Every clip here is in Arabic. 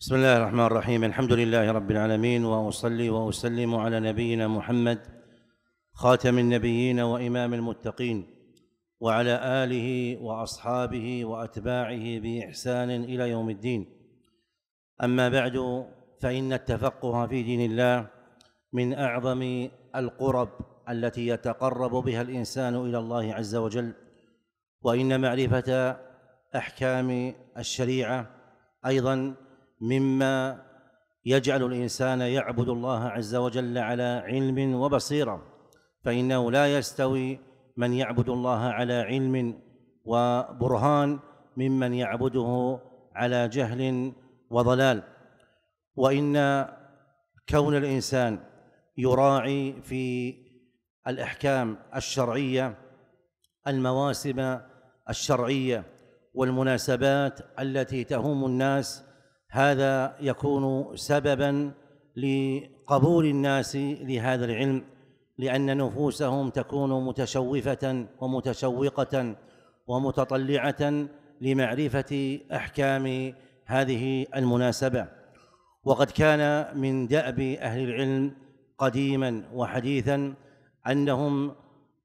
بسم الله الرحمن الرحيم الحمد لله رب العالمين واصلي واسلم على نبينا محمد خاتم النبيين وامام المتقين وعلى اله واصحابه واتباعه باحسان الى يوم الدين اما بعد فان التفقه في دين الله من اعظم القرب التي يتقرب بها الانسان الى الله عز وجل وان معرفه احكام الشريعه ايضا مما يجعل الانسان يعبد الله عز وجل على علم وبصيره فانه لا يستوي من يعبد الله على علم وبرهان ممن يعبده على جهل وضلال وان كون الانسان يراعي في الاحكام الشرعيه المواسم الشرعيه والمناسبات التي تهم الناس هذا يكون سببا لقبول الناس لهذا العلم لأن نفوسهم تكون متشوفة ومتشوقة ومتطلعة لمعرفة أحكام هذه المناسبة وقد كان من دأب أهل العلم قديما وحديثا أنهم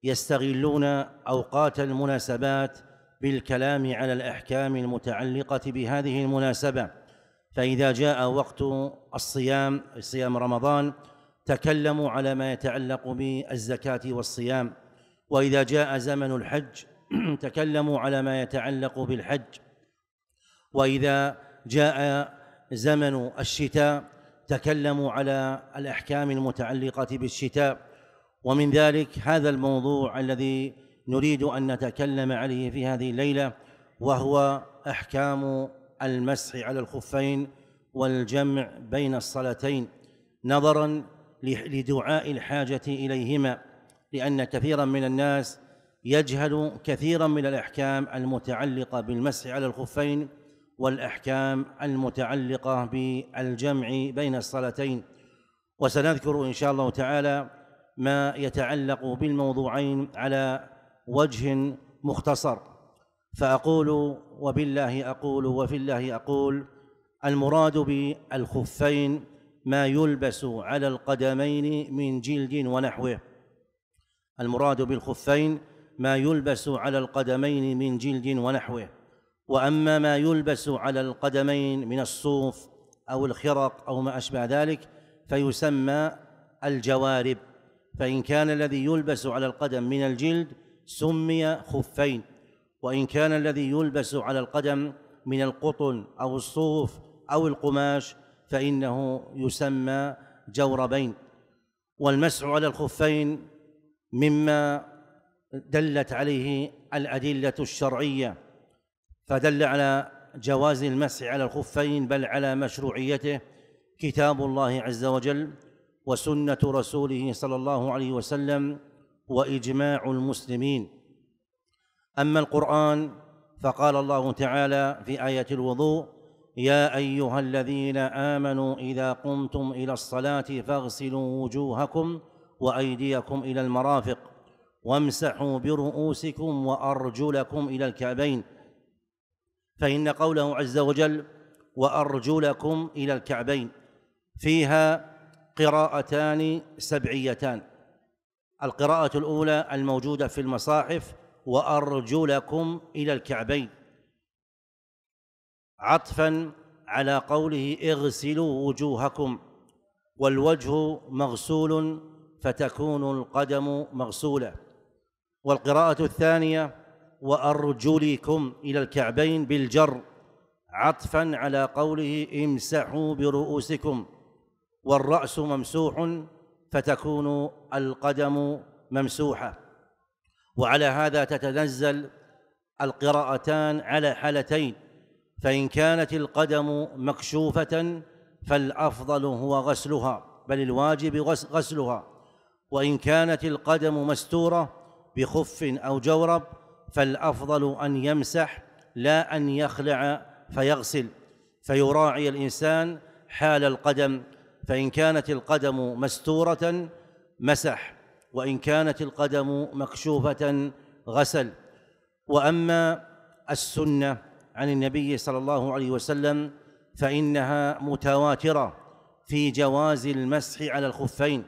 يستغلون أوقات المناسبات بالكلام على الأحكام المتعلقة بهذه المناسبة فإذا جاء وقت الصيام صيام رمضان تكلموا على ما يتعلق بالزكاة والصيام وإذا جاء زمن الحج تكلموا على ما يتعلق بالحج وإذا جاء زمن الشتاء تكلموا على الأحكام المتعلقة بالشتاء ومن ذلك هذا الموضوع الذي نريد أن نتكلم عليه في هذه الليلة وهو أحكام المسح على الخفين والجمع بين الصلاتين نظرا لدعاء الحاجة إليهما لأن كثيرا من الناس يجهل كثيرا من الأحكام المتعلقة بالمسح على الخفين والأحكام المتعلقة بالجمع بين الصلاتين وسنذكر إن شاء الله تعالى ما يتعلق بالموضوعين على وجه مختصر فأقول وبالله أقول وفي الله أقول المراد بالخفين ما يلبس على القدمين من جلد ونحوه المراد بالخفين ما يلبس على القدمين من جلد ونحوه واما ما يلبس على القدمين من الصوف او الخرق او ما اشبه ذلك فيسمى الجوارب فان كان الذي يلبس على القدم من الجلد سمي خفين وإن كان الذي يلبس على القدم من القطن أو الصوف أو القماش فإنه يسمى جوربين والمسح على الخفين مما دلت عليه الأدلة الشرعية فدل على جواز المسح على الخفين بل على مشروعيته كتاب الله عز وجل وسنة رسوله صلى الله عليه وسلم وإجماع المسلمين أما القرآن فقال الله تعالى في آية الوضوء يا أيها الذين آمنوا إذا قمتم إلى الصلاة فاغسلوا وجوهكم وأيديكم إلى المرافق وامسحوا برؤوسكم وأرجلكم إلى الكعبين فإن قوله عز وجل وأرجلكم إلى الكعبين فيها قراءتان سبعيتان القراءة الأولى الموجودة في المصاحف وأرجلكم إلى الكعبين عطفا على قوله اغسلوا وجوهكم والوجه مغسول فتكون القدم مغسولة والقراءة الثانية وأرجلكم إلى الكعبين بالجر عطفا على قوله امسحوا برؤوسكم والرأس ممسوح فتكون القدم ممسوحة وعلى هذا تتنزل القراءتان على حالتين فإن كانت القدم مكشوفة فالأفضل هو غسلها بل الواجب غسلها وإن كانت القدم مستورة بخف أو جورب فالأفضل أن يمسح لا أن يخلع فيغسل فيراعي الإنسان حال القدم فإن كانت القدم مستورة مسح وإن كانت القدم مكشوفة غسل وأما السنة عن النبي صلى الله عليه وسلم فإنها متواترة في جواز المسح على الخفين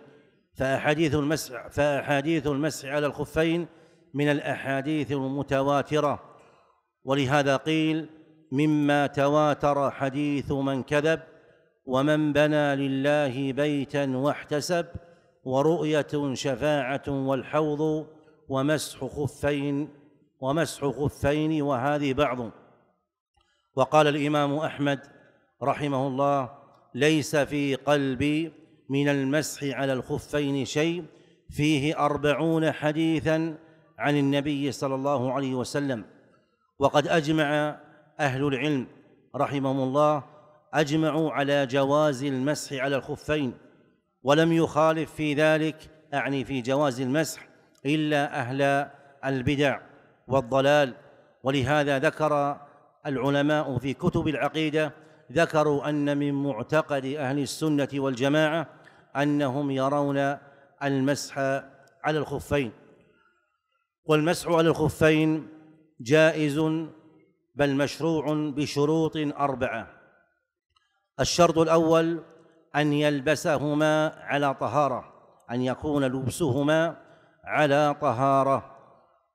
فأحاديث المسح فأحاديث المسح على الخفين من الأحاديث المتواترة ولهذا قيل مما تواتر حديث من كذب ومن بنى لله بيتا واحتسب ورؤية شفاعة والحوض ومسح خفين ومسح خفين وهذه بعض وقال الإمام أحمد رحمه الله ليس في قلبي من المسح على الخفين شيء فيه أربعون حديثا عن النبي صلى الله عليه وسلم وقد أجمع أهل العلم رحمهم الله أجمعوا على جواز المسح على الخفين ولم يخالف في ذلك أعني في جواز المسح إلا أهل البدع والضلال ولهذا ذكر العلماء في كتب العقيدة ذكروا أن من معتقد أهل السنة والجماعة أنهم يرون المسح على الخفين والمسح على الخفين جائز بل مشروع بشروط أربعة الشرط الأول أن يلبسهما على طهارة أن يكون لبسهما على طهارة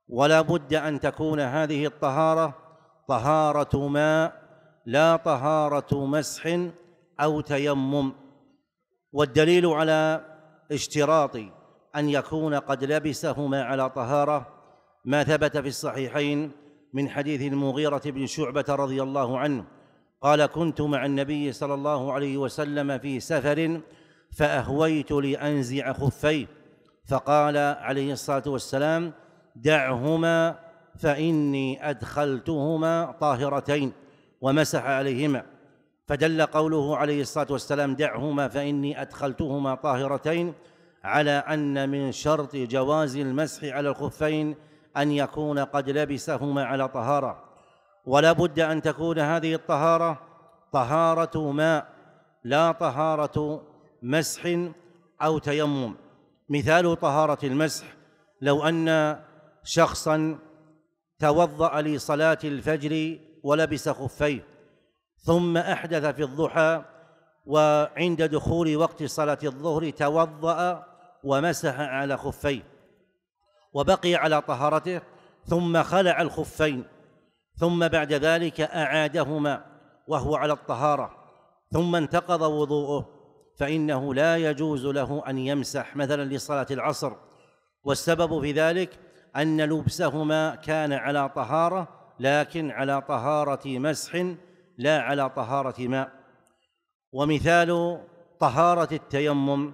ولا بد أن تكون هذه الطهارة طهارة ماء لا طهارة مسح أو تيمم والدليل على اشتراط أن يكون قد لبسهما على طهارة ما ثبت في الصحيحين من حديث المغيرة بن شعبة رضي الله عنه قال كنت مع النبي صلى الله عليه وسلم في سفر فأهويت لأنزع خفيه فقال عليه الصلاة والسلام دعهما فإني أدخلتهما طاهرتين ومسح عليهما فدل قوله عليه الصلاة والسلام دعهما فإني أدخلتهما طاهرتين على أن من شرط جواز المسح على الخفين أن يكون قد لبسهما على طهارة ولا بد أن تكون هذه الطهارة طهارة ماء لا طهارة مسح أو تيمم مثال طهارة المسح لو أن شخصا توضأ لصلاة الفجر ولبس خفيه ثم أحدث في الضحى وعند دخول وقت صلاة الظهر توضأ ومسح على خفيه وبقي على طهارته ثم خلع الخفين ثم بعد ذلك أعادهما وهو على الطهارة ثم انتقض وضوءه فإنه لا يجوز له أن يمسح مثلا لصلاة العصر والسبب في ذلك أن لبسهما كان على طهارة لكن على طهارة مسح لا على طهارة ماء ومثال طهارة التيمم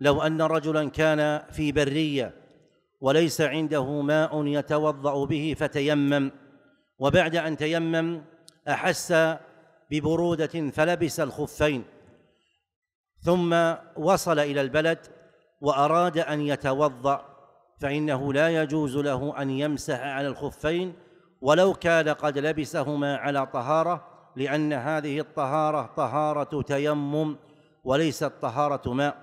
لو أن رجلا كان في برية وليس عنده ماء يتوضأ به فتيمم وبعد أن تيمم أحس ببرودة فلبس الخفين ثم وصل إلى البلد وأراد أن يتوضأ فإنه لا يجوز له أن يمسح على الخفين ولو كان قد لبسهما على طهارة لأن هذه الطهارة طهارة تيمم وليست طهارة ماء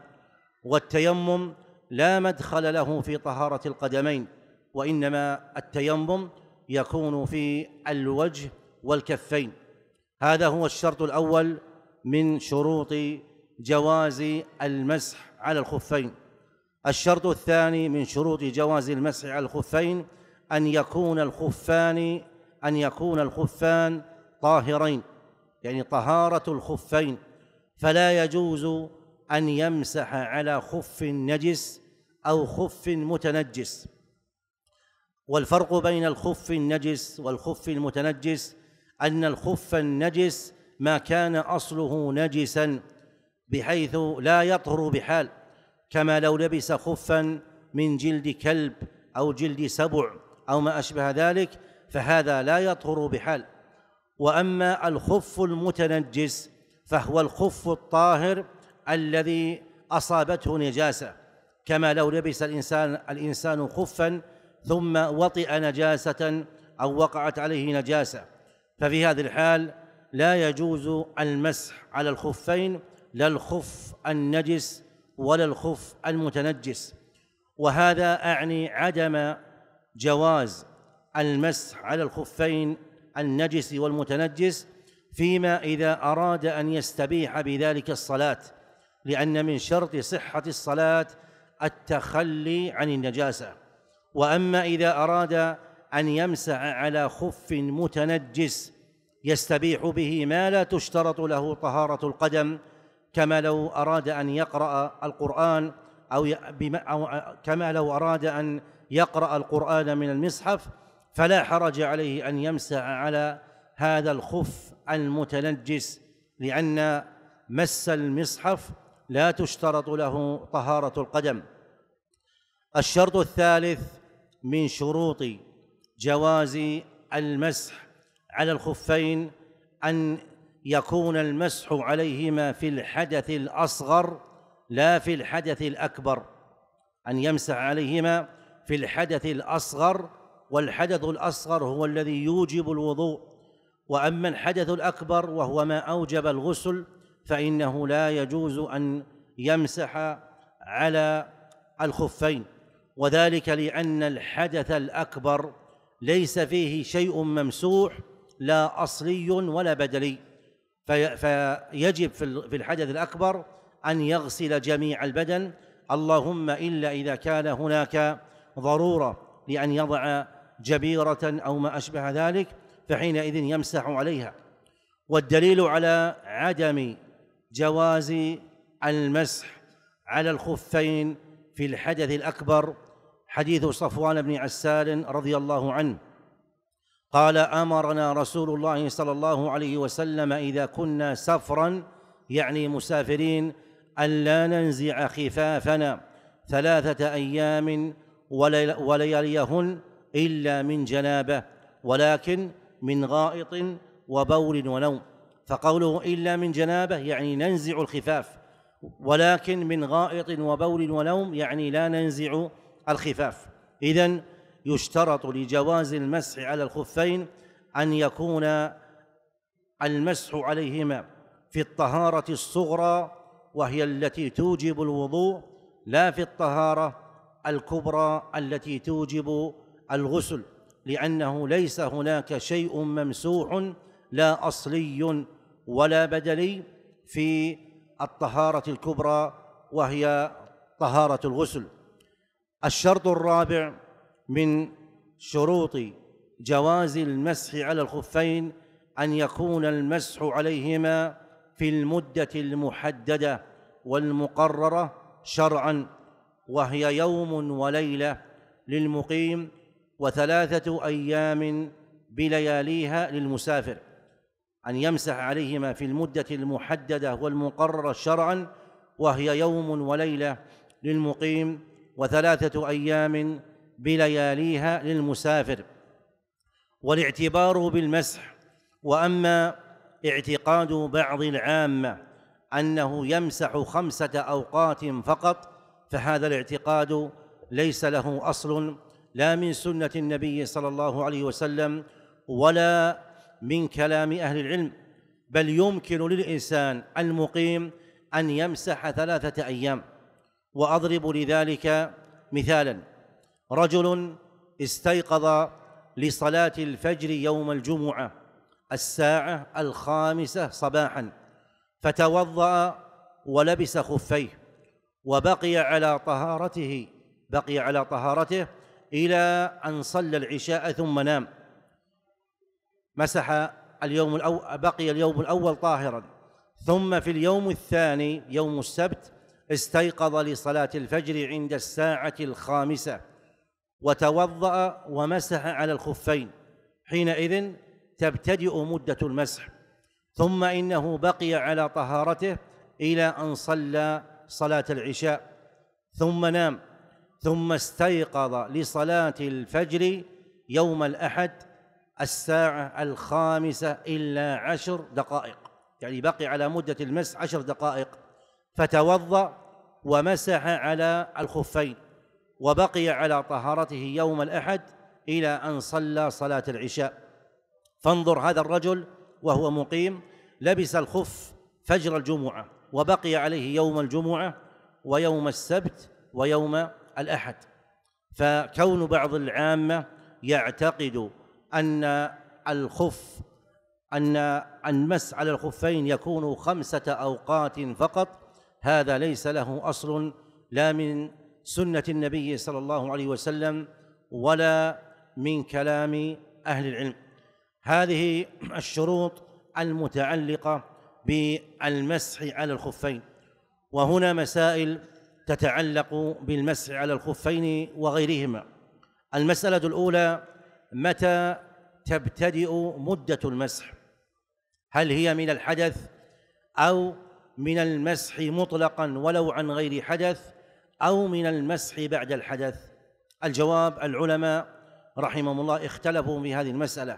والتيمم لا مدخل له في طهارة القدمين وإنما التيمم يكون في الوجه والكفين هذا هو الشرط الأول من شروط جواز المسح على الخفين الشرط الثاني من شروط جواز المسح على الخفين أن يكون الخفان أن يكون الخفان طاهرين يعني طهارة الخفين فلا يجوز أن يمسح على خف نجس أو خف متنجس والفرق بين الخف النجس والخف المتنجس أن الخف النجس ما كان أصله نجسا بحيث لا يطهر بحال كما لو لبس خفا من جلد كلب أو جلد سبع أو ما أشبه ذلك فهذا لا يطهر بحال وأما الخف المتنجس فهو الخف الطاهر الذي أصابته نجاسة كما لو لبس الإنسان الإنسان خفا ثم وطئ نجاسة أو وقعت عليه نجاسة ففي هذه الحال لا يجوز المسح على الخفين لا الخف النجس ولا الخف المتنجس وهذا أعني عدم جواز المسح على الخفين النجس والمتنجس فيما إذا أراد أن يستبيح بذلك الصلاة لأن من شرط صحة الصلاة التخلي عن النجاسة واما اذا اراد ان يمسع على خف متنجس يستبيح به ما لا تشترط له طهاره القدم كما لو اراد ان يقرا القران او كما لو اراد ان يقرا القران من المصحف فلا حرج عليه ان يمسع على هذا الخف المتنجس لان مس المصحف لا تشترط له طهاره القدم الشرط الثالث من شروط جواز المسح على الخفين أن يكون المسح عليهما في الحدث الأصغر لا في الحدث الأكبر أن يمسح عليهما في الحدث الأصغر والحدث الأصغر هو الذي يوجب الوضوء وأما الحدث الأكبر وهو ما أوجب الغسل فإنه لا يجوز أن يمسح على الخفين وذلك لأن الحدث الأكبر ليس فيه شيء ممسوح لا أصلي ولا بدلي فيجب في الحدث الأكبر أن يغسل جميع البدن اللهم إلا إذا كان هناك ضرورة لأن يضع جبيرة أو ما أشبه ذلك فحينئذ يمسح عليها والدليل على عدم جواز المسح على الخفين في الحدث الأكبر حديث صفوان بن عسال رضي الله عنه قال امرنا رسول الله صلى الله عليه وسلم اذا كنا سفرا يعني مسافرين الا ننزع خفافنا ثلاثه ايام ولياليهن الا من جنابه ولكن من غائط وبول ونوم فقوله الا من جنابه يعني ننزع الخفاف ولكن من غائط وبول ونوم يعني لا ننزع الخفاف إذا يشترط لجواز المسح على الخفين أن يكون المسح عليهما في الطهارة الصغرى وهي التي توجب الوضوء لا في الطهارة الكبرى التي توجب الغسل لأنه ليس هناك شيء ممسوح لا أصلي ولا بدلي في الطهارة الكبرى وهي طهارة الغسل الشرط الرابع من شروط جواز المسح على الخفين أن يكون المسح عليهما في المدة المحددة والمقررة شرعا وهي يوم وليلة للمقيم وثلاثة أيام بلياليها للمسافر أن يمسح عليهما في المدة المحددة والمقررة شرعا وهي يوم وليلة للمقيم وثلاثة أيام بلياليها للمسافر والاعتبار بالمسح وأما اعتقاد بعض العامة أنه يمسح خمسة أوقات فقط فهذا الاعتقاد ليس له أصل لا من سنة النبي صلى الله عليه وسلم ولا من كلام أهل العلم بل يمكن للإنسان المقيم أن يمسح ثلاثة أيام واضرب لذلك مثالا رجل استيقظ لصلاه الفجر يوم الجمعه الساعه الخامسه صباحا فتوضا ولبس خفيه وبقي على طهارته بقي على طهارته الى ان صلى العشاء ثم نام مسح اليوم الأول بقي اليوم الأول طاهرا ثم في اليوم الثاني يوم السبت استيقظ لصلاة الفجر عند الساعة الخامسة وتوضأ ومسح على الخفين حينئذ تبتدئ مدة المسح ثم إنه بقي على طهارته إلى أن صلى صلاة العشاء ثم نام ثم استيقظ لصلاة الفجر يوم الأحد الساعة الخامسة إلا عشر دقائق يعني بقي على مدة المسح عشر دقائق فتوضأ ومسح على الخفين وبقي على طهارته يوم الأحد إلى أن صلى صلاة العشاء فانظر هذا الرجل وهو مقيم لبس الخف فجر الجمعة وبقي عليه يوم الجمعة ويوم السبت ويوم الأحد فكون بعض العامة يعتقد أن الخف أن المس على الخفين يكون خمسة أوقات فقط هذا ليس له اصل لا من سنه النبي صلى الله عليه وسلم ولا من كلام اهل العلم هذه الشروط المتعلقه بالمسح على الخفين وهنا مسائل تتعلق بالمسح على الخفين وغيرهما المساله الاولى متى تبتدئ مده المسح هل هي من الحدث او من المسح مطلقا ولو عن غير حدث أو من المسح بعد الحدث الجواب العلماء رحمهم الله اختلفوا في هذه المسألة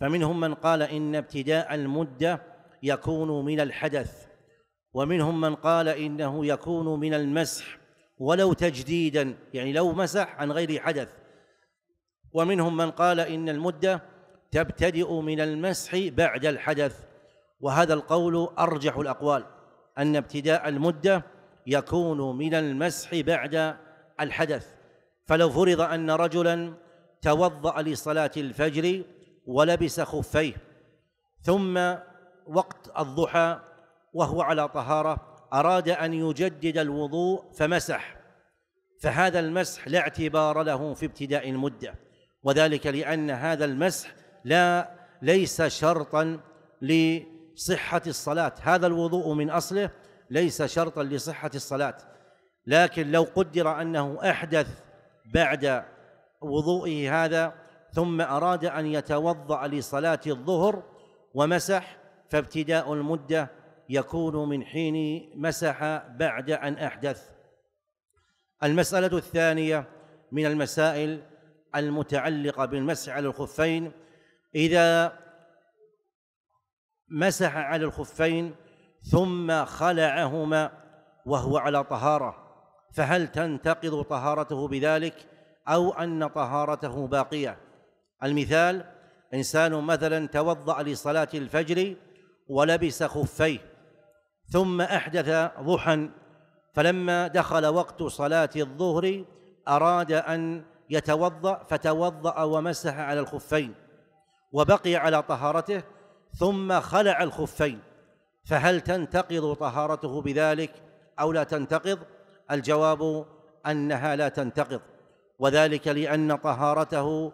فمنهم من قال إن ابتداء المدة يكون من الحدث ومنهم من قال إنه يكون من المسح ولو تجديدا يعني لو مسح عن غير حدث ومنهم من قال إن المدة تبتدئ من المسح بعد الحدث وهذا القول أرجح الأقوال أن ابتداء المدة يكون من المسح بعد الحدث فلو فرض أن رجلا توضأ لصلاة الفجر ولبس خفيه ثم وقت الضحى وهو على طهارة أراد أن يجدد الوضوء فمسح فهذا المسح لا اعتبار له في ابتداء المدة وذلك لأن هذا المسح لا ليس شرطا لي صحة الصلاة هذا الوضوء من أصله ليس شرطا لصحة الصلاة لكن لو قدر أنه أحدث بعد وضوئه هذا ثم أراد أن يتوضأ لصلاة الظهر ومسح فابتداء المدة يكون من حين مسح بعد أن أحدث المسألة الثانية من المسائل المتعلقة بالمسح على الخفين إذا مسح على الخفين ثم خلعهما وهو على طهارة فهل تنتقض طهارته بذلك أو أن طهارته باقية المثال إنسان مثلا توضأ لصلاة الفجر ولبس خفيه ثم أحدث ضحى فلما دخل وقت صلاة الظهر أراد أن يتوضأ فتوضأ ومسح على الخفين وبقي على طهارته ثم خلع الخفين فهل تنتقض طهارته بذلك او لا تنتقض الجواب انها لا تنتقض وذلك لان طهارته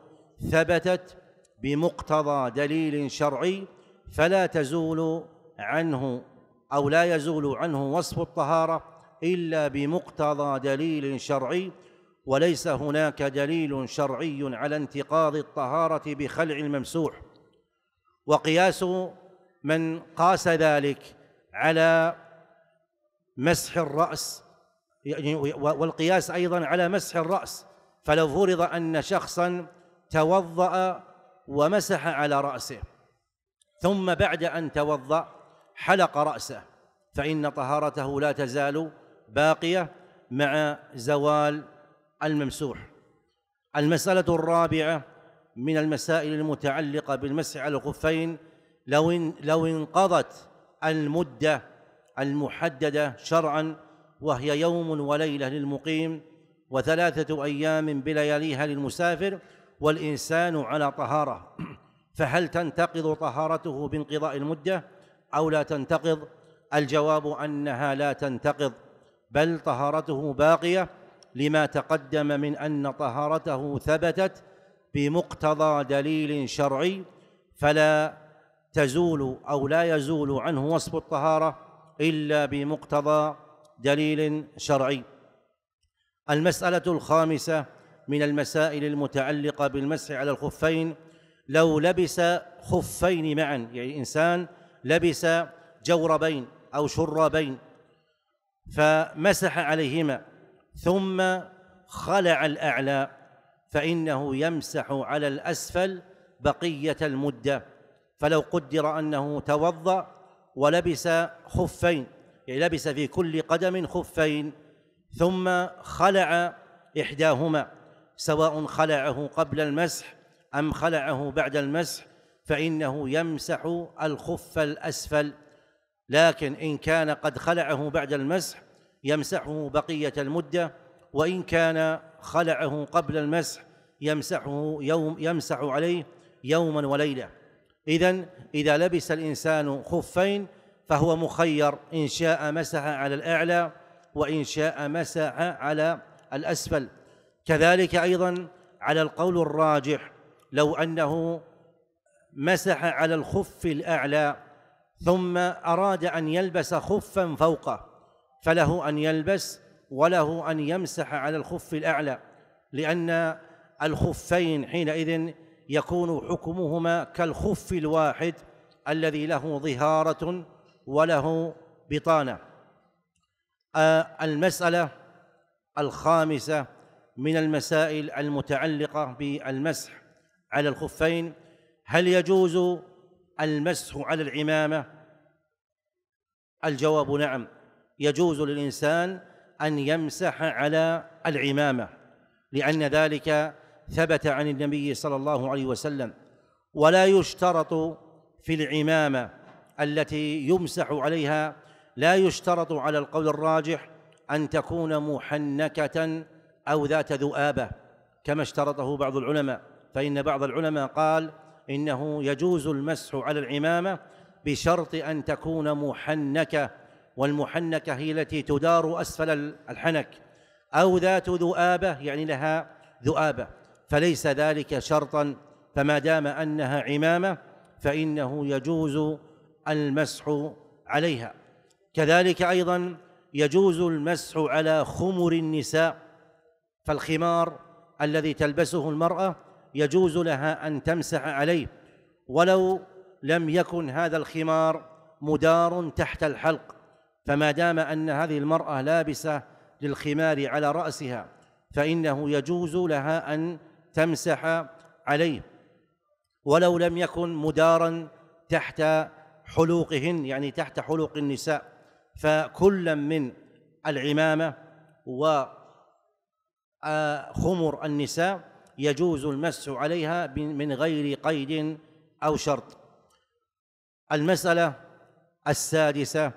ثبتت بمقتضى دليل شرعي فلا تزول عنه او لا يزول عنه وصف الطهاره الا بمقتضى دليل شرعي وليس هناك دليل شرعي على انتقاض الطهاره بخلع الممسوح وقياس من قاس ذلك على مسح الرأس يعني والقياس أيضا على مسح الرأس فلو فرض أن شخصا توضأ ومسح على رأسه ثم بعد أن توضأ حلق رأسه فإن طهارته لا تزال باقية مع زوال الممسوح المسألة الرابعة من المسائل المتعلقة بالمسح على الخفين لو إن لو انقضت المدة المحددة شرعا وهي يوم وليلة للمقيم وثلاثة أيام بلياليها للمسافر والإنسان على طهارة فهل تنتقض طهارته بانقضاء المدة أو لا تنتقض الجواب أنها لا تنتقض بل طهارته باقية لما تقدم من أن طهارته ثبتت بمقتضى دليل شرعي فلا تزول أو لا يزول عنه وصف الطهارة إلا بمقتضى دليل شرعي المسألة الخامسة من المسائل المتعلقة بالمسح على الخفين لو لبس خفين معا يعني إنسان لبس جوربين أو شرابين فمسح عليهما ثم خلع الأعلى فإنه يمسح على الأسفل بقية المدة فلو قدر أنه توضأ ولبس خفين يعني لبس في كل قدم خفين ثم خلع إحداهما سواء خلعه قبل المسح أم خلعه بعد المسح فإنه يمسح الخف الأسفل لكن إن كان قد خلعه بعد المسح يمسحه بقية المدة وإن كان خلعه قبل المسح يمسحه يوم يمسح عليه يوما وليله اذا اذا لبس الانسان خفين فهو مخير ان شاء مسح على الاعلى وان شاء مسح على الاسفل كذلك ايضا على القول الراجح لو انه مسح على الخف الاعلى ثم اراد ان يلبس خفا فوقه فله ان يلبس وله أن يمسح على الخف الأعلى لأن الخفين حينئذ يكون حكمهما كالخف الواحد الذي له ظهارة وله بطانة آه، المسألة الخامسة من المسائل المتعلقة بالمسح على الخفين هل يجوز المسح على العمامة الجواب نعم يجوز للإنسان أن يمسح على العمامة لأن ذلك ثبت عن النبي صلى الله عليه وسلم ولا يشترط في العمامة التي يمسح عليها لا يشترط على القول الراجح أن تكون محنكة أو ذات ذؤابة كما اشترطه بعض العلماء فإن بعض العلماء قال إنه يجوز المسح على العمامة بشرط أن تكون محنكة والمحنكة هي التي تدار أسفل الحنك أو ذات ذؤابة يعني لها ذؤابة فليس ذلك شرطا فما دام أنها عمامة فإنه يجوز المسح عليها كذلك أيضا يجوز المسح على خمر النساء فالخمار الذي تلبسه المرأة يجوز لها أن تمسح عليه ولو لم يكن هذا الخمار مدار تحت الحلق فما دام ان هذه المراه لابسه للخمار على راسها فانه يجوز لها ان تمسح عليه ولو لم يكن مدارا تحت حلوقهن يعني تحت حلوق النساء فكلا من العمامه وخمر النساء يجوز المسح عليها من غير قيد او شرط المساله السادسه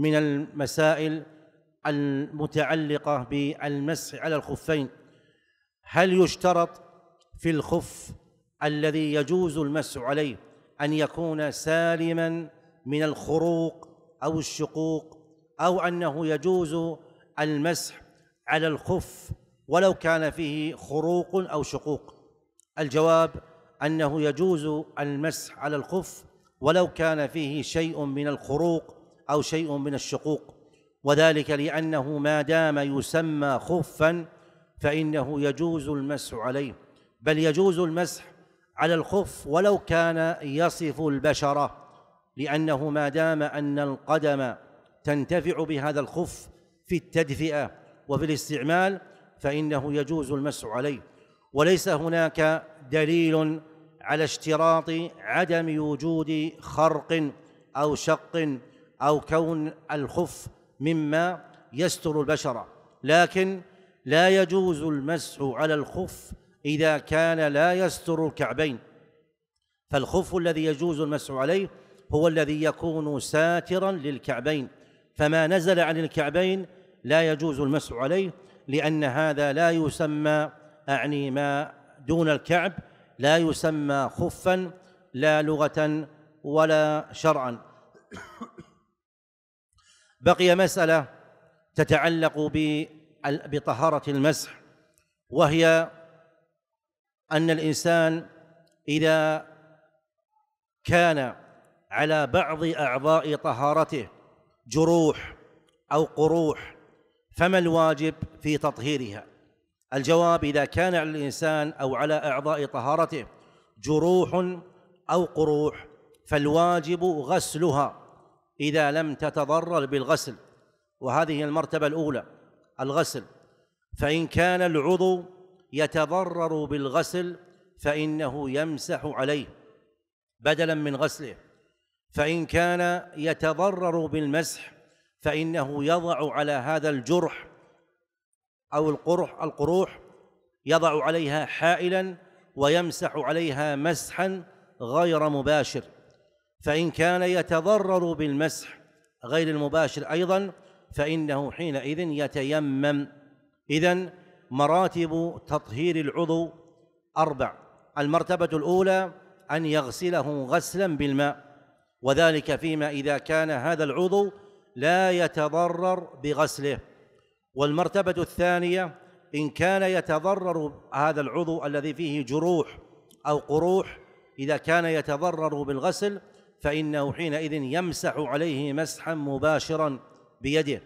من المسائل المتعلقة بالمسح على الخفين هل يشترط في الخف الذي يجوز المسح عليه أن يكون سالما من الخروق أو الشقوق أو أنه يجوز المسح على الخف ولو كان فيه خروق أو شقوق الجواب أنه يجوز المسح على الخف ولو كان فيه شيء من الخروق أو شيء من الشقوق وذلك لأنه ما دام يسمى خفا فإنه يجوز المسح عليه بل يجوز المسح على الخف ولو كان يصف البشرة لأنه ما دام أن القدم تنتفع بهذا الخف في التدفئة وفي الاستعمال فإنه يجوز المسح عليه وليس هناك دليل على اشتراط عدم وجود خرق أو شق أو كون الخف مما يستر البشرة لكن لا يجوز المسح على الخف إذا كان لا يستر الكعبين فالخف الذي يجوز المسح عليه هو الذي يكون ساترا للكعبين فما نزل عن الكعبين لا يجوز المسح عليه لأن هذا لا يسمى أعني ما دون الكعب لا يسمى خفا لا لغة ولا شرعا بقي مسألة تتعلق بطهارة المسح وهي أن الإنسان إذا كان على بعض أعضاء طهارته جروح أو قروح فما الواجب في تطهيرها الجواب إذا كان على الإنسان أو على أعضاء طهارته جروح أو قروح فالواجب غسلها إذا لم تتضرر بالغسل وهذه المرتبة الأولى الغسل فإن كان العضو يتضرر بالغسل فإنه يمسح عليه بدلا من غسله فإن كان يتضرر بالمسح فإنه يضع على هذا الجرح أو القرح القروح يضع عليها حائلا ويمسح عليها مسحا غير مباشر فإن كان يتضرر بالمسح غير المباشر أيضا فإنه حينئذ يتيمم إذا مراتب تطهير العضو أربع المرتبة الأولى أن يغسله غسلا بالماء وذلك فيما إذا كان هذا العضو لا يتضرر بغسله والمرتبة الثانية إن كان يتضرر هذا العضو الذي فيه جروح أو قروح إذا كان يتضرر بالغسل فإنه حينئذ يمسح عليه مسحا مباشرا بيده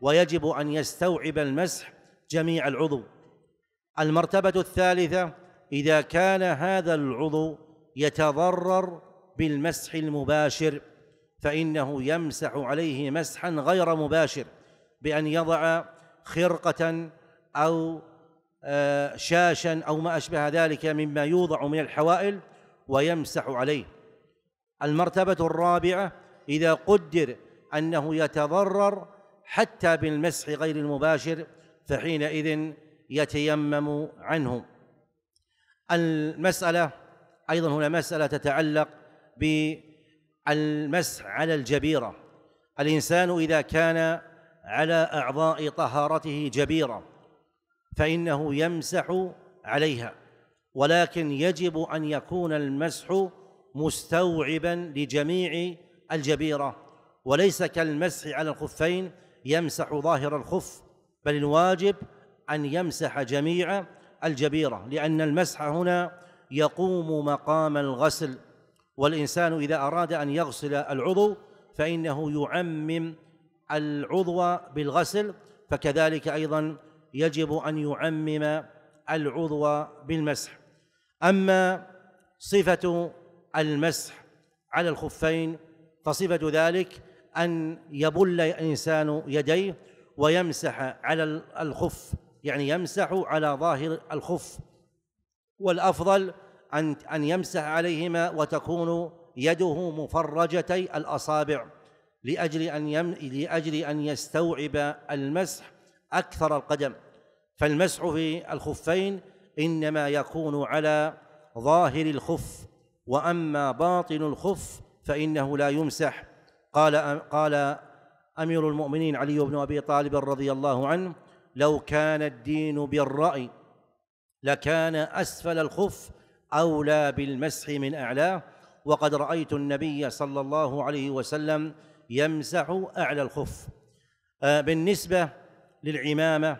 ويجب أن يستوعب المسح جميع العضو المرتبة الثالثة إذا كان هذا العضو يتضرر بالمسح المباشر فإنه يمسح عليه مسحا غير مباشر بأن يضع خرقة أو آه، شاشا أو ما أشبه ذلك مما يوضع من الحوائل ويمسح عليه المرتبة الرابعة إذا قدر أنه يتضرر حتى بالمسح غير المباشر فحينئذ يتيمم عنه المسألة أيضا هنا مسألة تتعلق بالمسح على الجبيرة الإنسان إذا كان على أعضاء طهارته جبيرة فإنه يمسح عليها ولكن يجب أن يكون المسح مستوعبا لجميع الجبيره وليس كالمسح على الخفين يمسح ظاهر الخف بل الواجب ان يمسح جميع الجبيره لان المسح هنا يقوم مقام الغسل والانسان اذا اراد ان يغسل العضو فانه يعمم العضو بالغسل فكذلك ايضا يجب ان يعمم العضو بالمسح اما صفه المسح على الخفين فصفة ذلك أن يبل الإنسان يديه ويمسح على الخف يعني يمسح على ظاهر الخف والأفضل أن أن يمسح عليهما وتكون يده مفرجتي الأصابع لأجل أن يم لأجل أن يستوعب المسح أكثر القدم فالمسح في الخفين إنما يكون على ظاهر الخف واما باطن الخف فانه لا يمسح قال قال امير المؤمنين علي بن ابي طالب رضي الله عنه لو كان الدين بالراي لكان اسفل الخف اولى بالمسح من اعلاه وقد رايت النبي صلى الله عليه وسلم يمسح اعلى الخف آه، بالنسبه للعمامه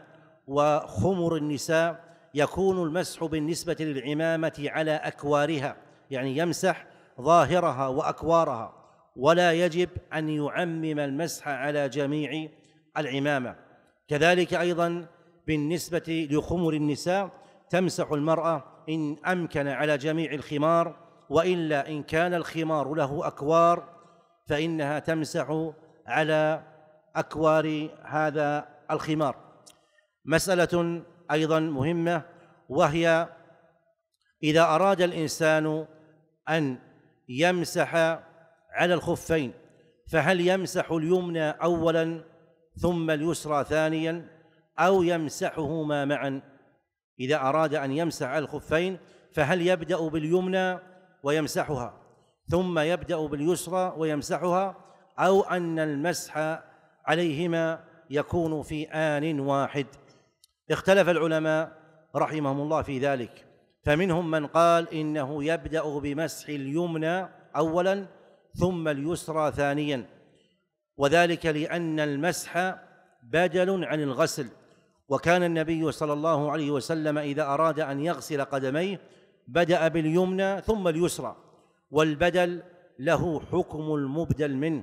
وخمر النساء يكون المسح بالنسبه للعمامه على اكوارها يعني يمسح ظاهرها واكوارها ولا يجب ان يعمم المسح على جميع العمامه كذلك ايضا بالنسبه لخمر النساء تمسح المراه ان امكن على جميع الخمار والا ان كان الخمار له اكوار فانها تمسح على اكوار هذا الخمار مساله ايضا مهمه وهي اذا اراد الانسان أن يمسح على الخفين فهل يمسح اليمنى أولا ثم اليسرى ثانيا أو يمسحهما معا إذا أراد أن يمسح على الخفين فهل يبدأ باليمنى ويمسحها ثم يبدأ باليسرى ويمسحها أو أن المسح عليهما يكون في آن واحد اختلف العلماء رحمهم الله في ذلك فمنهم من قال إنه يبدأ بمسح اليمنى أولا ثم اليسرى ثانيا وذلك لأن المسح بدل عن الغسل وكان النبي صلى الله عليه وسلم إذا أراد أن يغسل قدميه بدأ باليمنى ثم اليسرى والبدل له حكم المبدل منه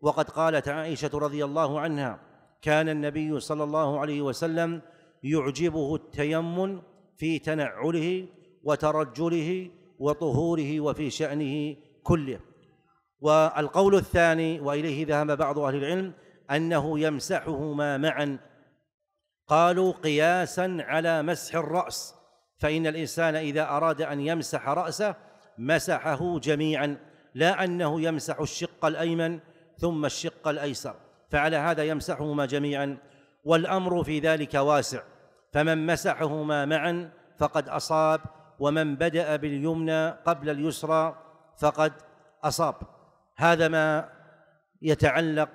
وقد قالت عائشة رضي الله عنها كان النبي صلى الله عليه وسلم يعجبه التيمم في تنعله وترجله وطهوره وفي شأنه كله والقول الثاني وإليه ذهب بعض أهل العلم أنه يمسحهما معا قالوا قياسا على مسح الرأس فإن الإنسان إذا أراد أن يمسح رأسه مسحه جميعا لا أنه يمسح الشق الأيمن ثم الشق الأيسر فعلى هذا يمسحهما جميعا والأمر في ذلك واسع فمن مسحهما معا فقد أصاب ومن بدأ باليمنى قبل اليسرى فقد أصاب هذا ما يتعلق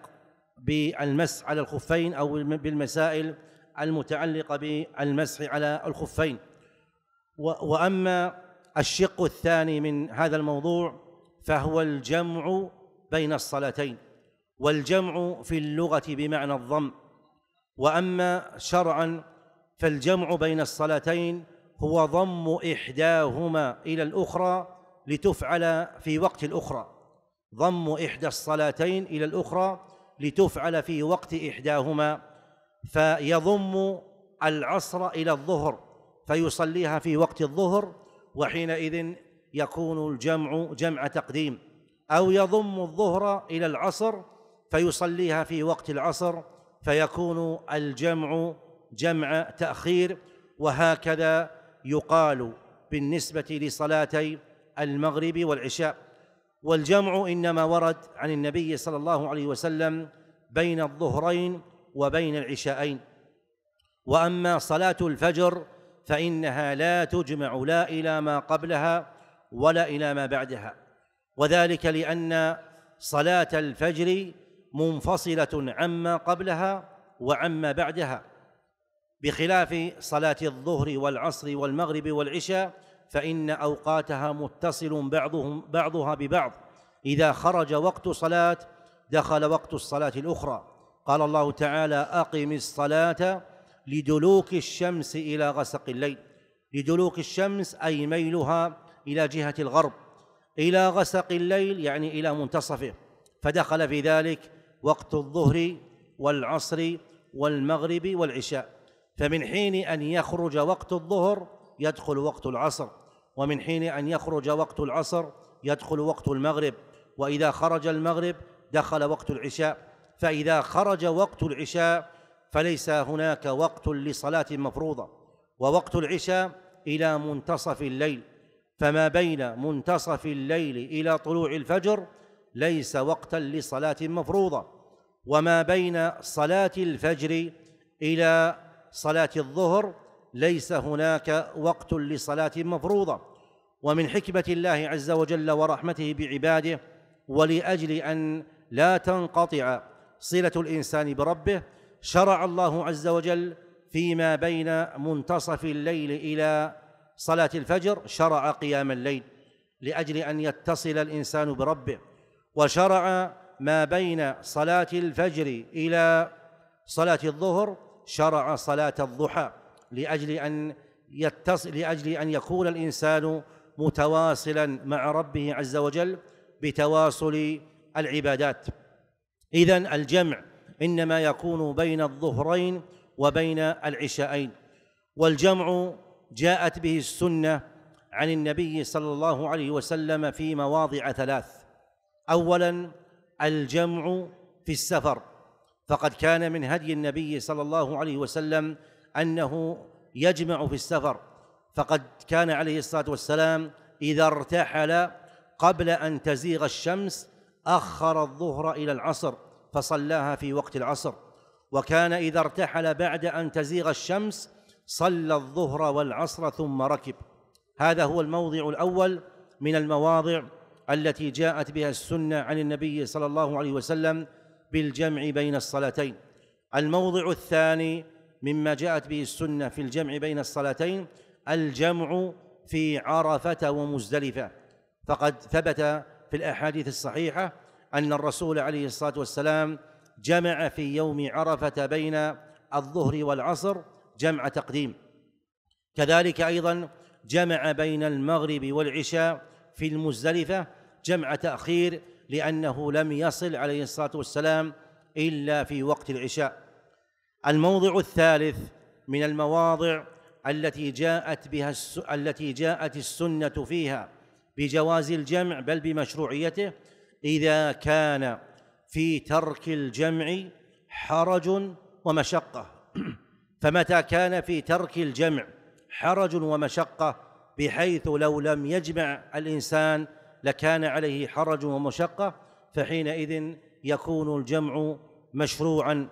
بالمس على الخفين أو بالمسائل المتعلقة بالمسح على الخفين وأما الشق الثاني من هذا الموضوع فهو الجمع بين الصلاتين والجمع في اللغة بمعنى الضم وأما شرعا فالجمع بين الصلاتين هو ضم إحداهما إلى الأخرى لتفعل في وقت الأخرى ضم إحدى الصلاتين إلى الأخرى لتفعل في وقت إحداهما فيضم العصر إلى الظهر فيصليها في وقت الظهر وحينئذ يكون الجمع جمع تقديم أو يضم الظهر إلى العصر فيصليها في وقت العصر فيكون الجمع جمع تأخير وهكذا يقال بالنسبة لصلاتي المغرب والعشاء والجمع إنما ورد عن النبي صلى الله عليه وسلم بين الظهرين وبين العشاءين وأما صلاة الفجر فإنها لا تجمع لا إلى ما قبلها ولا إلى ما بعدها وذلك لأن صلاة الفجر منفصلة عما قبلها وعما بعدها بخلاف صلاة الظهر والعصر والمغرب والعشاء فإن أوقاتها متصل بعضهم بعضها ببعض إذا خرج وقت صلاة دخل وقت الصلاة الأخرى قال الله تعالى أقم الصلاة لدلوك الشمس إلى غسق الليل لدلوك الشمس أي ميلها إلى جهة الغرب إلى غسق الليل يعني إلى منتصفه فدخل في ذلك وقت الظهر والعصر والمغرب والعشاء فمن حين أن يخرج وقت الظهر يدخل وقت العصر ومن حين أن يخرج وقت العصر يدخل وقت المغرب وإذا خرج المغرب دخل وقت العشاء فإذا خرج وقت العشاء فليس هناك وقت لصلاة مفروضة ووقت العشاء إلى منتصف الليل فما بين منتصف الليل إلى طلوع الفجر ليس وقتا لصلاة مفروضة وما بين صلاة الفجر إلى صلاة الظهر ليس هناك وقت لصلاة مفروضة ومن حكمة الله عز وجل ورحمته بعباده ولأجل أن لا تنقطع صلة الإنسان بربه شرع الله عز وجل فيما بين منتصف الليل إلى صلاة الفجر شرع قيام الليل لأجل أن يتصل الإنسان بربه وشرع ما بين صلاة الفجر إلى صلاة الظهر شرع صلاة الضحى لأجل أن يتصل لأجل أن يكون الإنسان متواصلا مع ربه عز وجل بتواصل العبادات إذا الجمع إنما يكون بين الظهرين وبين العشاءين والجمع جاءت به السنة عن النبي صلى الله عليه وسلم في مواضع ثلاث أولا الجمع في السفر فقد كان من هدي النبي صلى الله عليه وسلم انه يجمع في السفر فقد كان عليه الصلاه والسلام اذا ارتحل قبل ان تزيغ الشمس اخر الظهر الى العصر فصلاها في وقت العصر وكان اذا ارتحل بعد ان تزيغ الشمس صلى الظهر والعصر ثم ركب هذا هو الموضع الاول من المواضع التي جاءت بها السنه عن النبي صلى الله عليه وسلم بالجمع بين الصلاتين الموضع الثاني مما جاءت به السنه في الجمع بين الصلاتين الجمع في عرفه ومزدلفه فقد ثبت في الاحاديث الصحيحه ان الرسول عليه الصلاه والسلام جمع في يوم عرفه بين الظهر والعصر جمع تقديم كذلك ايضا جمع بين المغرب والعشاء في المزدلفه جمع تاخير لأنه لم يصل عليه الصلاة والسلام إلا في وقت العشاء الموضع الثالث من المواضع التي جاءت بها الس... التي جاءت السنة فيها بجواز الجمع بل بمشروعيته إذا كان في ترك الجمع حرج ومشقة فمتى كان في ترك الجمع حرج ومشقة بحيث لو لم يجمع الإنسان لكان عليه حرج ومشقة فحينئذ يكون الجمع مشروعا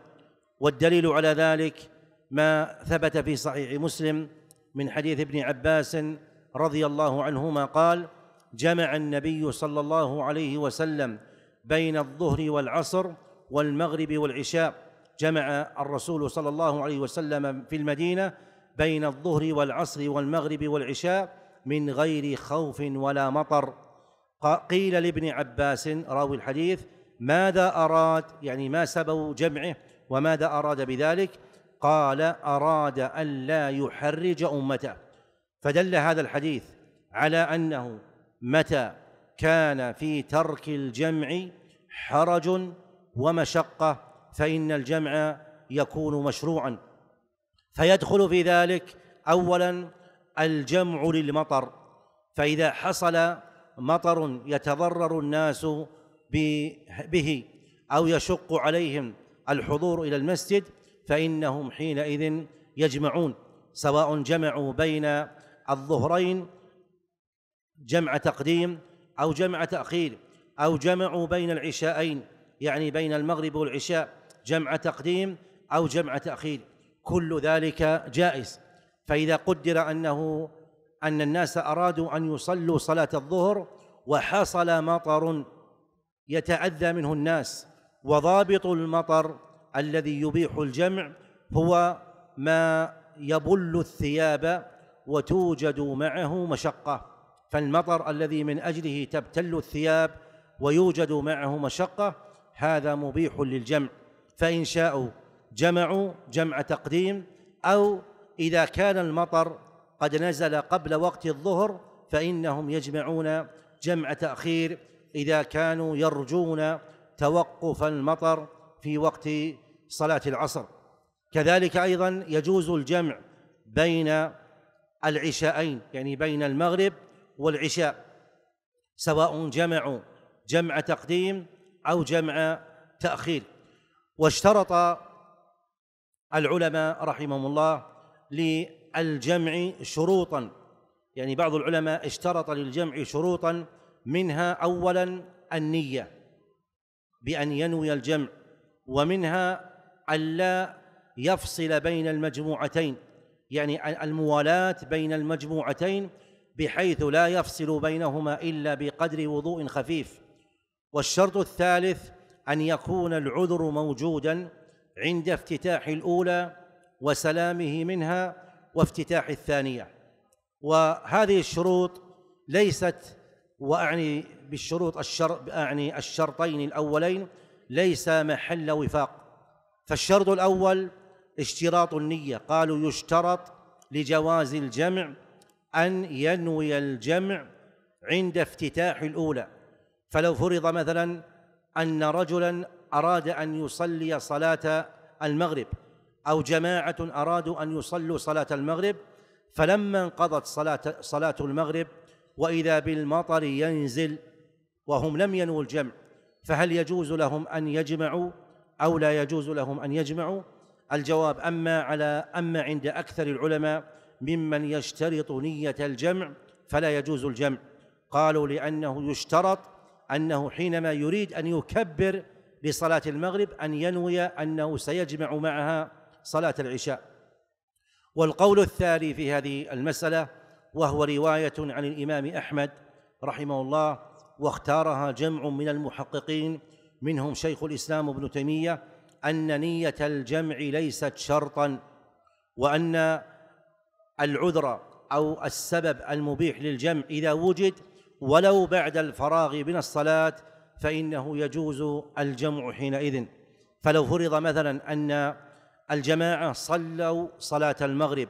والدليل على ذلك ما ثبت في صحيح مسلم من حديث ابن عباس رضي الله عنهما قال جمع النبي صلى الله عليه وسلم بين الظهر والعصر والمغرب والعشاء جمع الرسول صلى الله عليه وسلم في المدينه بين الظهر والعصر والمغرب والعشاء من غير خوف ولا مطر قيل لابن عباس راوي الحديث ماذا أراد يعني ما سبب جمعه وماذا أراد بذلك قال أراد أن لا يحرج أمته فدل هذا الحديث على أنه متى كان في ترك الجمع حرج ومشقة فإن الجمع يكون مشروعا فيدخل في ذلك أولا الجمع للمطر فإذا حصل مطر يتضرر الناس به أو يشق عليهم الحضور إلى المسجد فإنهم حينئذ يجمعون سواء جمعوا بين الظهرين جمع تقديم أو جمع تأخير أو جمعوا بين العشاءين يعني بين المغرب والعشاء جمع تقديم أو جمع تأخير كل ذلك جائز فإذا قدر أنه أن الناس أرادوا أن يصلوا صلاة الظهر وحصل مطر يتأذى منه الناس وضابط المطر الذي يبيح الجمع هو ما يبل الثياب وتوجد معه مشقة فالمطر الذي من أجله تبتل الثياب ويوجد معه مشقة هذا مبيح للجمع فإن شاءوا جمعوا جمع تقديم أو إذا كان المطر قد نزل قبل وقت الظهر فإنهم يجمعون جمع تأخير إذا كانوا يرجون توقف المطر في وقت صلاة العصر كذلك أيضا يجوز الجمع بين العشاءين يعني بين المغرب والعشاء سواء جمعوا جمع تقديم أو جمع تأخير واشترط العلماء رحمهم الله الجمع شروطا يعني بعض العلماء اشترط للجمع شروطا منها اولا النيه بان ينوي الجمع ومنها الا يفصل بين المجموعتين يعني الموالاه بين المجموعتين بحيث لا يفصل بينهما الا بقدر وضوء خفيف والشرط الثالث ان يكون العذر موجودا عند افتتاح الاولى وسلامه منها وافتتاح الثانية وهذه الشروط ليست وأعني بالشروط الشر أعني الشرطين الأولين ليس محل وفاق فالشرط الأول اشتراط النية قالوا يشترط لجواز الجمع أن ينوي الجمع عند افتتاح الأولى فلو فرض مثلا أن رجلا أراد أن يصلي صلاة المغرب أو جماعة أرادوا أن يصلوا صلاة المغرب فلما انقضت صلاة, صلاة المغرب وإذا بالمطر ينزل وهم لم ينووا الجمع فهل يجوز لهم أن يجمعوا أو لا يجوز لهم أن يجمعوا الجواب أما على أما عند أكثر العلماء ممن يشترط نية الجمع فلا يجوز الجمع قالوا لأنه يشترط أنه حينما يريد أن يكبر لصلاة المغرب أن ينوي أنه سيجمع معها صلاة العشاء والقول الثاني في هذه المسألة وهو رواية عن الإمام أحمد رحمه الله واختارها جمع من المحققين منهم شيخ الإسلام ابن تيمية أن نية الجمع ليست شرطا وأن العذر أو السبب المبيح للجمع إذا وجد ولو بعد الفراغ من الصلاة فإنه يجوز الجمع حينئذ فلو فرض مثلا أن الجماعة صلوا صلاة المغرب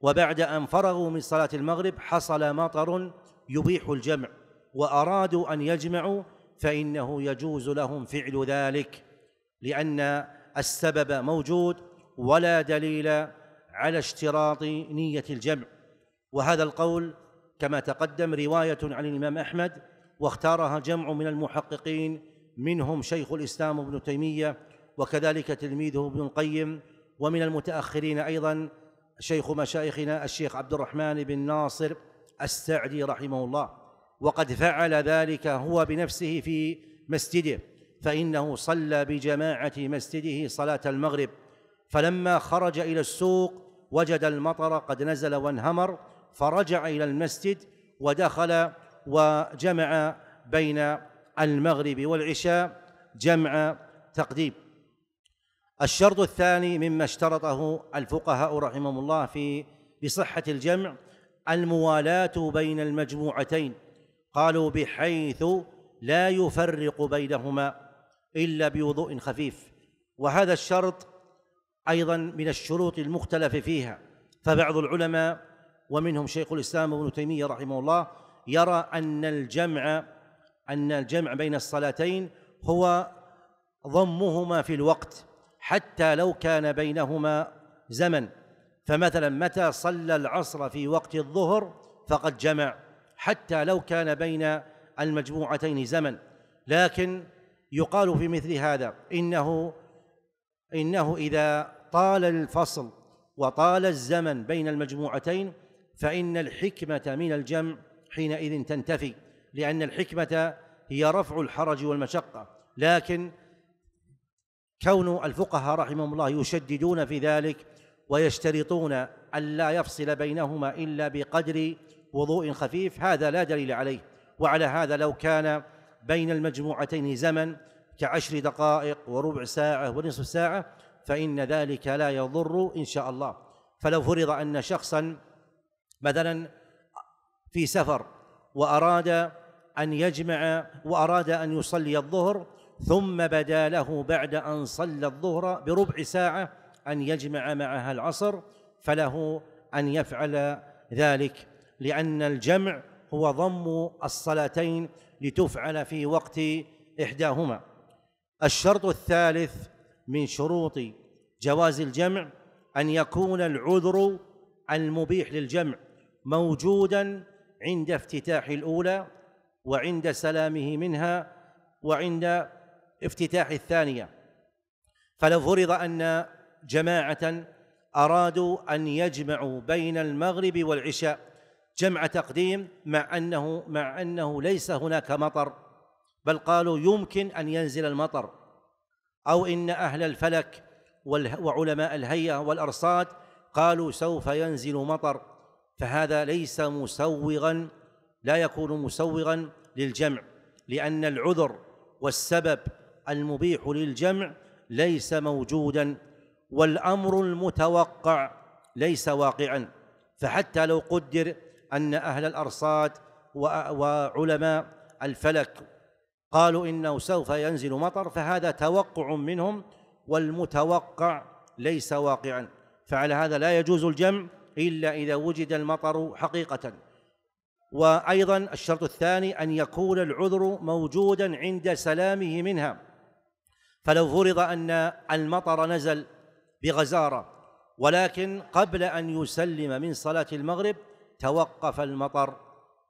وبعد أن فرغوا من صلاة المغرب حصل مطر يبيح الجمع وأرادوا أن يجمعوا فإنه يجوز لهم فعل ذلك لأن السبب موجود ولا دليل على اشتراط نية الجمع وهذا القول كما تقدم رواية عن الإمام أحمد واختارها جمع من المحققين منهم شيخ الإسلام ابن تيمية وكذلك تلميذه ابن القيم ومن المتأخرين أيضا شيخ مشايخنا الشيخ عبد الرحمن بن ناصر السعدي رحمه الله وقد فعل ذلك هو بنفسه في مسجده فإنه صلى بجماعة مسجده صلاة المغرب فلما خرج إلى السوق وجد المطر قد نزل وانهمر فرجع إلى المسجد ودخل وجمع بين المغرب والعشاء جمع تقديم الشرط الثاني مما اشترطه الفقهاء رحمهم الله في بصحة الجمع الموالاة بين المجموعتين قالوا بحيث لا يفرق بينهما إلا بوضوء خفيف وهذا الشرط أيضا من الشروط المختلف فيها فبعض العلماء ومنهم شيخ الإسلام ابن تيمية رحمه الله يرى أن الجمع أن الجمع بين الصلاتين هو ضمهما في الوقت حتى لو كان بينهما زمن فمثلا متى صلى العصر في وقت الظهر فقد جمع حتى لو كان بين المجموعتين زمن لكن يقال في مثل هذا انه انه اذا طال الفصل وطال الزمن بين المجموعتين فان الحكمه من الجمع حينئذ تنتفي لان الحكمه هي رفع الحرج والمشقه لكن كون الفقهاء رحمهم الله يشددون في ذلك ويشترطون ألا يفصل بينهما إلا بقدر وضوء خفيف هذا لا دليل عليه وعلى هذا لو كان بين المجموعتين زمن كعشر دقائق وربع ساعة ونصف ساعة فإن ذلك لا يضر إن شاء الله فلو فرض أن شخصا مثلا في سفر وأراد أن يجمع وأراد أن يصلي الظهر ثم بدا له بعد أن صلى الظهر بربع ساعة أن يجمع معها العصر فله أن يفعل ذلك لأن الجمع هو ضم الصلاتين لتفعل في وقت إحداهما الشرط الثالث من شروط جواز الجمع أن يكون العذر المبيح للجمع موجودا عند افتتاح الأولى وعند سلامه منها وعند افتتاح الثانية فلو فرض أن جماعة أرادوا أن يجمعوا بين المغرب والعشاء جمع تقديم مع أنه مع أنه ليس هناك مطر بل قالوا يمكن أن ينزل المطر أو إن أهل الفلك وعلماء الهيئة والأرصاد قالوا سوف ينزل مطر فهذا ليس مسوغا لا يكون مسوغا للجمع لأن العذر والسبب المبيح للجمع ليس موجودا والأمر المتوقع ليس واقعا فحتى لو قدر أن أهل الأرصاد وعلماء الفلك قالوا إنه سوف ينزل مطر فهذا توقع منهم والمتوقع ليس واقعا فعلى هذا لا يجوز الجمع إلا إذا وجد المطر حقيقة وأيضا الشرط الثاني أن يكون العذر موجودا عند سلامه منها فلو فرض أن المطر نزل بغزارة ولكن قبل أن يسلم من صلاة المغرب توقف المطر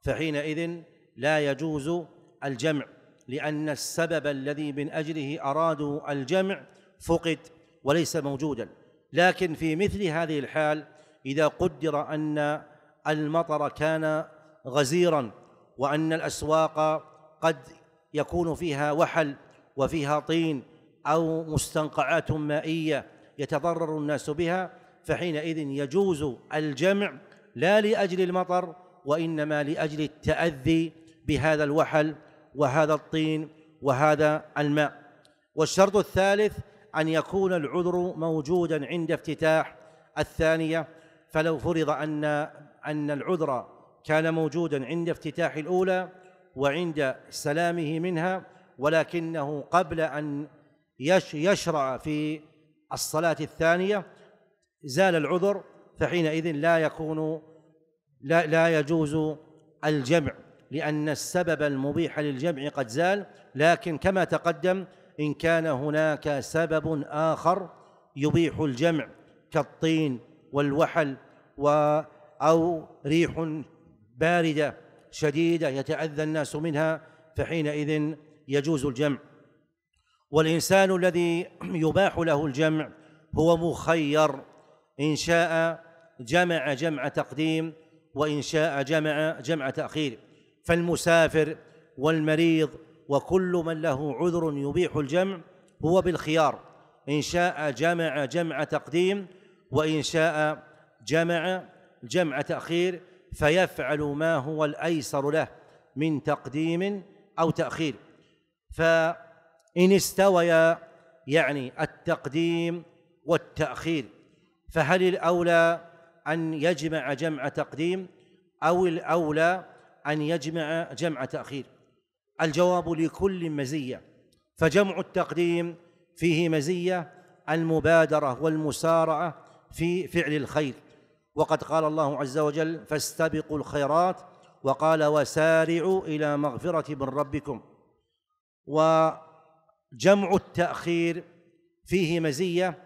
فحينئذ لا يجوز الجمع لأن السبب الذي من أجله أرادوا الجمع فقد وليس موجودا لكن في مثل هذه الحال إذا قدر أن المطر كان غزيرا وأن الأسواق قد يكون فيها وحل وفيها طين أو مستنقعات مائية يتضرر الناس بها فحينئذ يجوز الجمع لا لأجل المطر وإنما لأجل التأذي بهذا الوحل وهذا الطين وهذا الماء والشرط الثالث أن يكون العذر موجودا عند افتتاح الثانية فلو فرض أن أن العذر كان موجودا عند افتتاح الأولى وعند سلامه منها ولكنه قبل أن يشرع في الصلاة الثانية زال العذر فحينئذ لا يكون لا لا يجوز الجمع لأن السبب المبيح للجمع قد زال لكن كما تقدم إن كان هناك سبب آخر يبيح الجمع كالطين والوحل و أو ريح باردة شديدة يتأذى الناس منها فحينئذ يجوز الجمع والإنسان الذي يباح له الجمع هو مخير إن شاء جمع جمع تقديم وإن شاء جمع جمع تأخير فالمسافر والمريض وكل من له عذر يبيح الجمع هو بالخيار إن شاء جمع جمع تقديم وإن شاء جمع جمع تأخير فيفعل ما هو الأيسر له من تقديم أو تأخير ف إن استويا يعني التقديم والتأخير فهل الأولى أن يجمع جمع تقديم أو الأولى أن يجمع جمع تأخير الجواب لكل مزية فجمع التقديم فيه مزية المبادرة والمسارعة في فعل الخير وقد قال الله عز وجل فاستبقوا الخيرات وقال وسارعوا إلى مغفرة من ربكم و جمع التأخير فيه مزية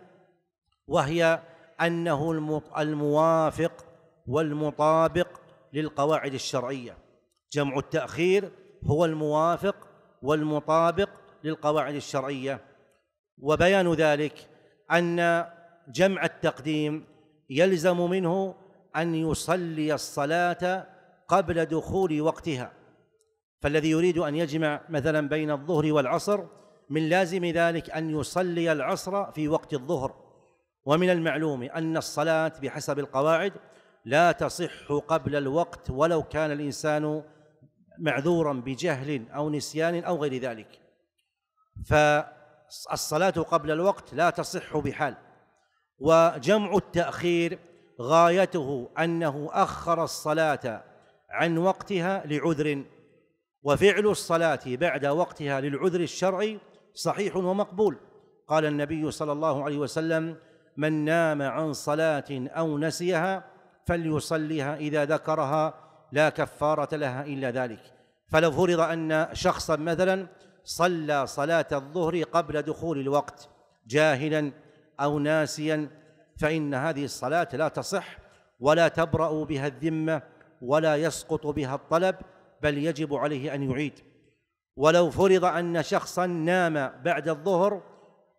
وهي أنه الموافق والمطابق للقواعد الشرعية جمع التأخير هو الموافق والمطابق للقواعد الشرعية وبيان ذلك أن جمع التقديم يلزم منه أن يصلي الصلاة قبل دخول وقتها فالذي يريد أن يجمع مثلا بين الظهر والعصر من لازم ذلك أن يصلي العصر في وقت الظهر ومن المعلوم أن الصلاة بحسب القواعد لا تصح قبل الوقت ولو كان الإنسان معذورا بجهل أو نسيان أو غير ذلك فالصلاة قبل الوقت لا تصح بحال وجمع التأخير غايته أنه أخر الصلاة عن وقتها لعذر وفعل الصلاة بعد وقتها للعذر الشرعي صحيح ومقبول قال النبي صلى الله عليه وسلم من نام عن صلاة أو نسيها فليصليها إذا ذكرها لا كفارة لها إلا ذلك فلو فرض أن شخصا مثلا صلى صلاة الظهر قبل دخول الوقت جاهلا أو ناسيا فإن هذه الصلاة لا تصح ولا تبرأ بها الذمة ولا يسقط بها الطلب بل يجب عليه أن يعيد ولو فرض أن شخصا نام بعد الظهر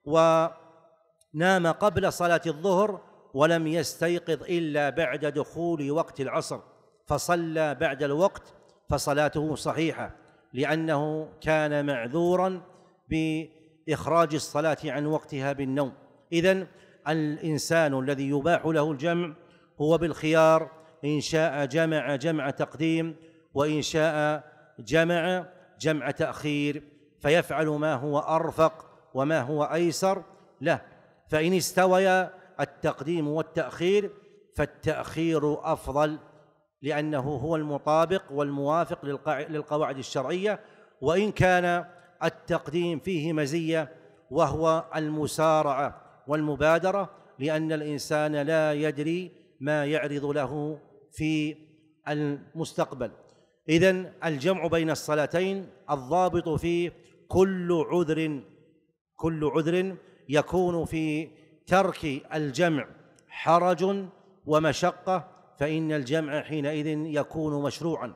ونام قبل صلاة الظهر ولم يستيقظ إلا بعد دخول وقت العصر فصلى بعد الوقت فصلاته صحيحة لأنه كان معذورا بإخراج الصلاة عن وقتها بالنوم إذا الإنسان الذي يباح له الجمع هو بالخيار إن شاء جمع جمع تقديم وإن شاء جمع جمع تاخير فيفعل ما هو ارفق وما هو ايسر له فان استويا التقديم والتاخير فالتاخير افضل لانه هو المطابق والموافق للقواعد الشرعيه وان كان التقديم فيه مزيه وهو المسارعه والمبادره لان الانسان لا يدري ما يعرض له في المستقبل إذا الجمع بين الصلاتين الضابط فيه كل عذر كل عذر يكون في ترك الجمع حرج ومشقة فإن الجمع حينئذ يكون مشروعا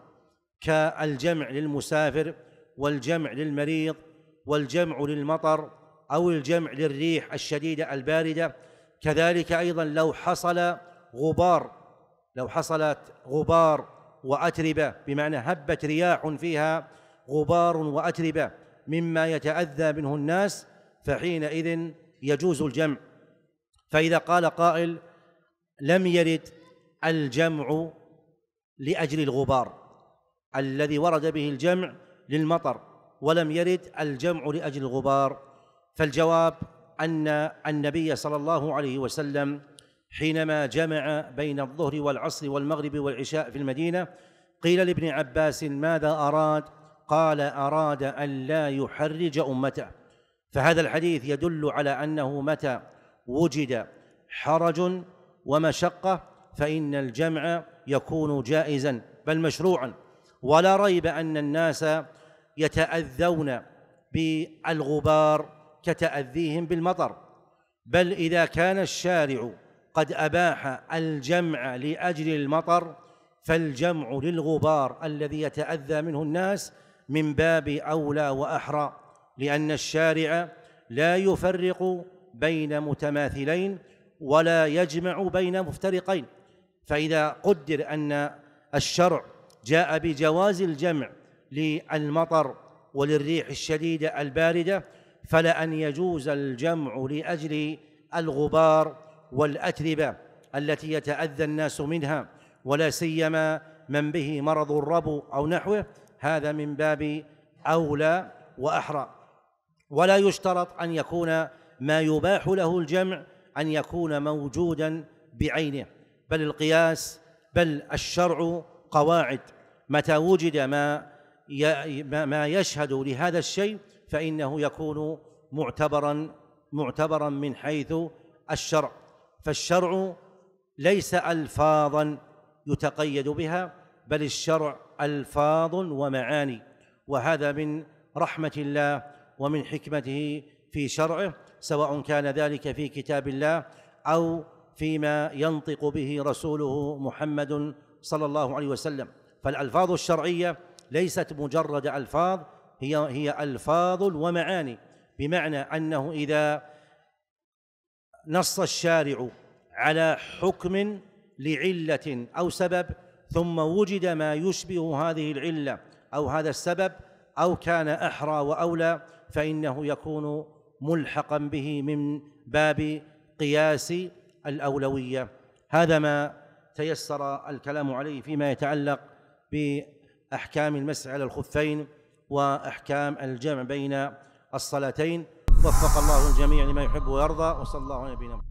كالجمع للمسافر والجمع للمريض والجمع للمطر أو الجمع للريح الشديدة الباردة كذلك أيضا لو حصل غبار لو حصلت غبار وأتربة بمعنى هبت رياح فيها غبار وأتربة مما يتأذى منه الناس فحينئذ يجوز الجمع فإذا قال قائل لم يرد الجمع لأجل الغبار الذي ورد به الجمع للمطر ولم يرد الجمع لأجل الغبار فالجواب أن النبي صلى الله عليه وسلم حينما جمع بين الظهر والعصر والمغرب والعشاء في المدينة قيل لابن عباس ماذا أراد قال أراد أن لا يحرج أمته فهذا الحديث يدل على أنه متى وجد حرج ومشقة فإن الجمع يكون جائزا بل مشروعا ولا ريب أن الناس يتأذون بالغبار كتأذيهم بالمطر بل إذا كان الشارع قد أباح الجمع لأجل المطر فالجمع للغبار الذي يتأذى منه الناس من باب أولى وأحرى لأن الشارع لا يفرق بين متماثلين ولا يجمع بين مفترقين فإذا قدر أن الشرع جاء بجواز الجمع للمطر وللريح الشديدة الباردة فلأن يجوز الجمع لأجل الغبار والأتربة التي يتأذى الناس منها ولا سيما من به مرض الربو أو نحوه هذا من باب أولى وأحرى ولا يشترط أن يكون ما يباح له الجمع أن يكون موجودا بعينه بل القياس بل الشرع قواعد متى وجد ما ما يشهد لهذا الشيء فإنه يكون معتبرا معتبرا من حيث الشرع فالشرع ليس الفاظا يتقيد بها بل الشرع الفاظ ومعاني وهذا من رحمه الله ومن حكمته في شرعه سواء كان ذلك في كتاب الله او فيما ينطق به رسوله محمد صلى الله عليه وسلم فالالفاظ الشرعيه ليست مجرد الفاظ هي هي الفاظ ومعاني بمعنى انه اذا نص الشارع على حكم لعله او سبب ثم وجد ما يشبه هذه العله او هذا السبب او كان احرى واولى فانه يكون ملحقا به من باب قياس الاولويه هذا ما تيسر الكلام عليه فيما يتعلق باحكام المسح على الخفين واحكام الجمع بين الصلاتين وفق الله الجميع لما يحب ويرضى وصلى الله على نبينا محمد